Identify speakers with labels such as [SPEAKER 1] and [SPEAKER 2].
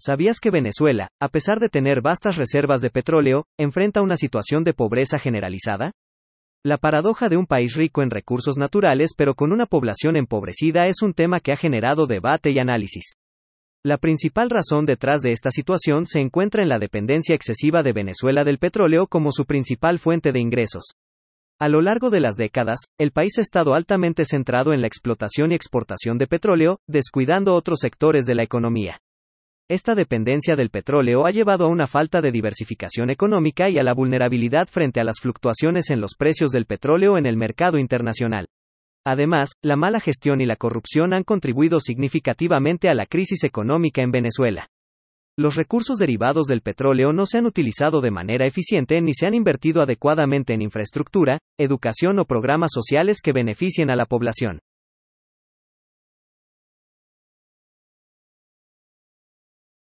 [SPEAKER 1] ¿Sabías que Venezuela, a pesar de tener vastas reservas de petróleo, enfrenta una situación de pobreza generalizada? La paradoja de un país rico en recursos naturales pero con una población empobrecida es un tema que ha generado debate y análisis. La principal razón detrás de esta situación se encuentra en la dependencia excesiva de Venezuela del petróleo como su principal fuente de ingresos. A lo largo de las décadas, el país ha estado altamente centrado en la explotación y exportación de petróleo, descuidando otros sectores de la economía. Esta dependencia del petróleo ha llevado a una falta de diversificación económica y a la vulnerabilidad frente a las fluctuaciones en los precios del petróleo en el mercado internacional. Además, la mala gestión y la corrupción han contribuido significativamente a la crisis económica en Venezuela. Los recursos derivados del petróleo no se han utilizado de manera eficiente ni se han invertido adecuadamente en infraestructura, educación o programas sociales que beneficien a la población.